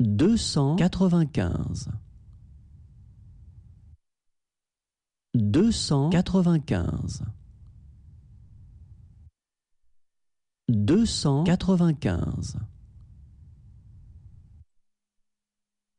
deux cent quatre-vingt-quinze. Deux cent quatre-vingt-quinze. Deux cent quatre-vingt-quinze.